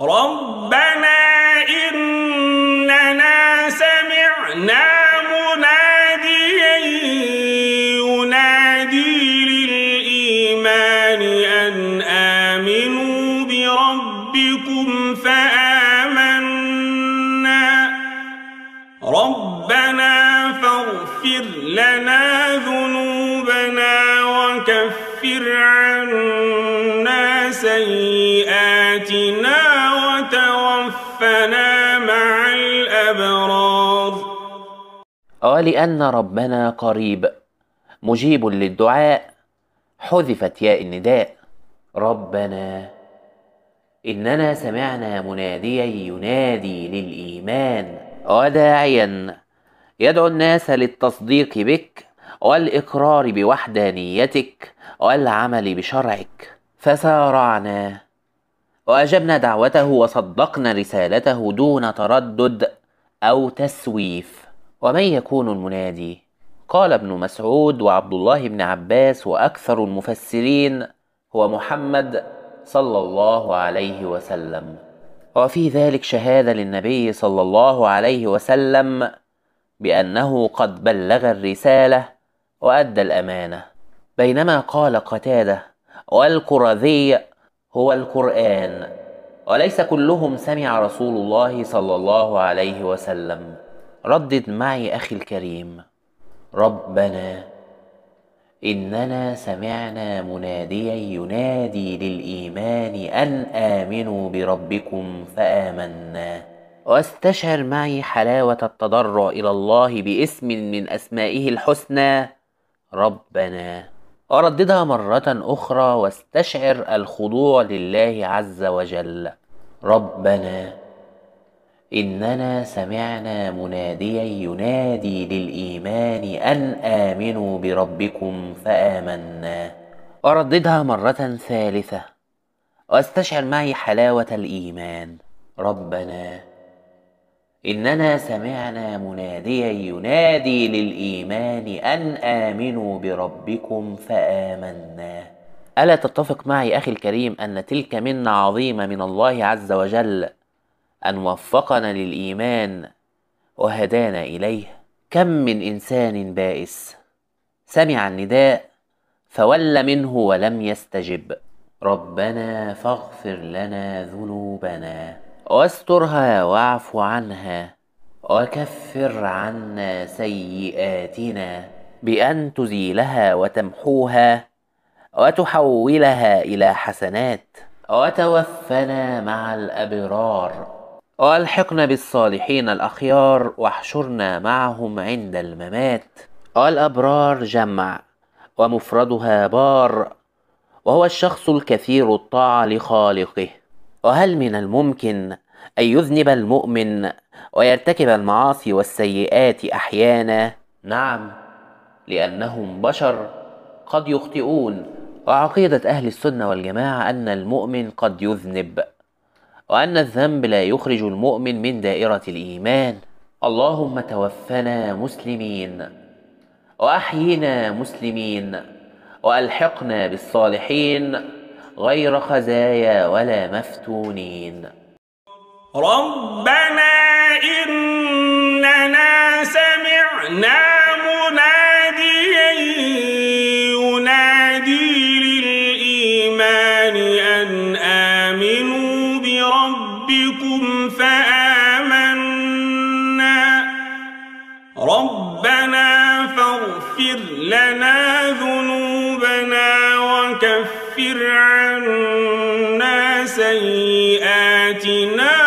ربنا إننا سمعنا مناديا ينادي للإيمان أن آمنوا بربكم فآمنا ربنا فاغفر لنا ذنوبنا وكفر عنا سيئاتنا توفنا مع الأبرار ولأن ربنا قريب مجيب للدعاء حذفت ياء النداء ربنا إننا سمعنا مناديا ينادي للإيمان وداعيا يدعو الناس للتصديق بك والإقرار بوحدانيتك والعمل بشرعك فسارعنا واجبنا دعوته وصدقنا رسالته دون تردد او تسويف ومن يكون المنادي قال ابن مسعود وعبد الله بن عباس واكثر المفسرين هو محمد صلى الله عليه وسلم وفي ذلك شهاده للنبي صلى الله عليه وسلم بانه قد بلغ الرساله وادى الامانه بينما قال قتاده والقرذي هو القرآن وليس كلهم سمع رسول الله صلى الله عليه وسلم ردد معي أخي الكريم ربنا إننا سمعنا مناديا ينادي للإيمان أن آمنوا بربكم فآمنا واستشعر معي حلاوة التضرع إلى الله باسم من أسمائه الحسنى ربنا أرددها مرة أخرى واستشعر الخضوع لله عز وجل ربنا إننا سمعنا مناديا ينادي للإيمان أن آمنوا بربكم فآمنا أرددها مرة ثالثة واستشعر معي حلاوة الإيمان ربنا إننا سمعنا مناديا ينادي للإيمان أن آمنوا بربكم فآمنا ألا تتفق معي أخي الكريم أن تلك منة عظيمة من الله عز وجل أن وفقنا للإيمان وهدانا إليه كم من إنسان بائس سمع النداء فول منه ولم يستجب ربنا فاغفر لنا ذنوبنا واسترها واعف عنها وكفر عنا سيئاتنا بأن تزيلها وتمحوها وتحولها إلى حسنات وتوفنا مع الأبرار والحقنا بالصالحين الأخيار واحشرنا معهم عند الممات والأبرار جمع ومفردها بار وهو الشخص الكثير الطاعة لخالقه وهل من الممكن أن يذنب المؤمن ويرتكب المعاصي والسيئات أحيانا؟ نعم، لأنهم بشر قد يخطئون، وعقيدة أهل السنة والجماعة أن المؤمن قد يذنب، وأن الذنب لا يخرج المؤمن من دائرة الإيمان. اللهم توفنا مسلمين، وأحينا مسلمين، وألحقنا بالصالحين غير خزايا ولا مفتونين ربنا إننا سمعنا مناديا ينادي للإيمان أن آمنوا بربكم فآمنا ربنا فاغفر لنا كفر عنا سيئاتنا